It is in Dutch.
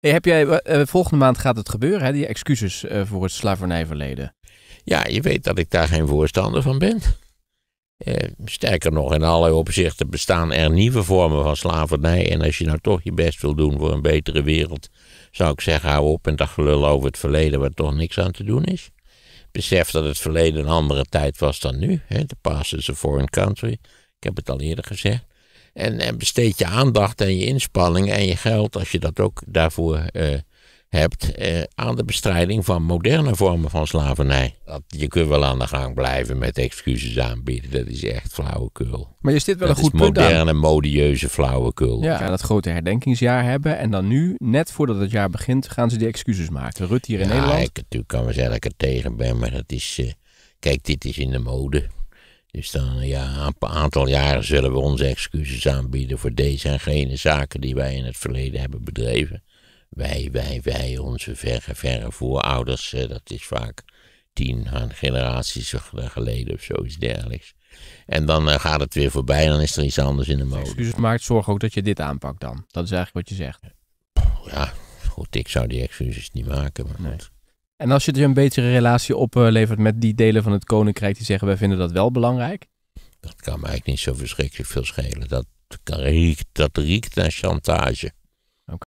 Hey, heb jij, eh, eh, volgende maand gaat het gebeuren, hè? die excuses eh, voor het slavernijverleden. Ja, je weet dat ik daar geen voorstander van ben. sterker nog, in allerlei opzichten bestaan er nieuwe vormen van slavernij. En als je nou toch je best wil doen voor een betere wereld, zou ik zeggen: hou op en dat gelul over het verleden waar toch niks aan te doen is. Besef dat het verleden een andere tijd was dan nu. Hè? The past is a foreign country. Ik heb het al eerder gezegd. En, besteed je aandacht en je inspanning en je geld, als je dat ook daarvoor eh, hebt, eh, aan de bestrijding van moderne vormen van slavernij. Dat, je kunt wel aan de gang blijven met excuses aanbieden, dat is echt flauwekul. Maar is dit wel een goed punt moderne, modieuze flauwekul. Ja, dat grote herdenkingsjaar hebben en dan nu, net voordat het jaar begint, gaan ze die excuses maken. Rut hier in Nederland. Ja, ik natuurlijk kan wel zeggen dat ik er tegen ben, maar dat is... Eh, kijk, dit is in de mode. Dus dan, ja, een aantal jaren zullen we onze excuses aanbieden voor deze en gene zaken die wij in het verleden hebben bedreven. Wij, wij, wij, onze verre, verre voorouders, eh, dat is vaak tien generaties geleden of zoiets dergelijks. En dan eh, gaat het weer voorbij en dan is er iets anders in de mode. Excuses maakt, zorg ook dat je dit aanpakt dan. Dat is eigenlijk wat je zegt. Ja, goed, ik zou die excuses niet maken, maar goed. En als je er dus een betere relatie oplevert met die delen van het koninkrijk die zeggen wij vinden dat wel belangrijk? Dat kan me eigenlijk niet zo verschrikkelijk veel schelen. Dat, riekt, dat riekt naar chantage.